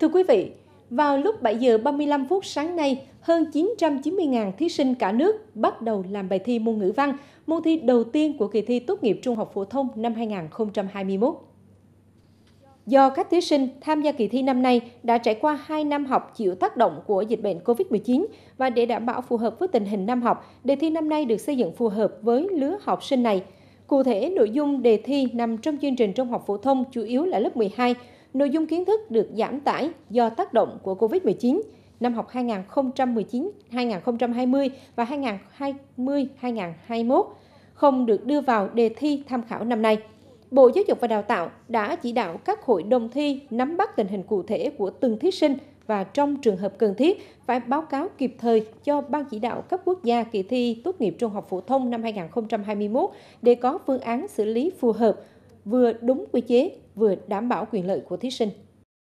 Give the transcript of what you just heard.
Thưa quý vị, vào lúc 7 giờ 35 phút sáng nay, hơn 990.000 thí sinh cả nước bắt đầu làm bài thi môn ngữ văn, môn thi đầu tiên của kỳ thi tốt nghiệp trung học phổ thông năm 2021. Do các thí sinh tham gia kỳ thi năm nay đã trải qua 2 năm học chịu tác động của dịch bệnh COVID-19 và để đảm bảo phù hợp với tình hình năm học, đề thi năm nay được xây dựng phù hợp với lứa học sinh này. Cụ thể, nội dung đề thi nằm trong chương trình trung học phổ thông chủ yếu là lớp 12, nội dung kiến thức được giảm tải do tác động của COVID-19 năm học 2019-2020 và 2020-2021 không được đưa vào đề thi tham khảo năm nay. Bộ Giáo dục và Đào tạo đã chỉ đạo các hội đồng thi nắm bắt tình hình cụ thể của từng thí sinh và trong trường hợp cần thiết phải báo cáo kịp thời cho Ban chỉ đạo cấp quốc gia kỳ thi tốt nghiệp trung học phổ thông năm 2021 để có phương án xử lý phù hợp vừa đúng quy chế, vừa đảm bảo quyền lợi của thí sinh.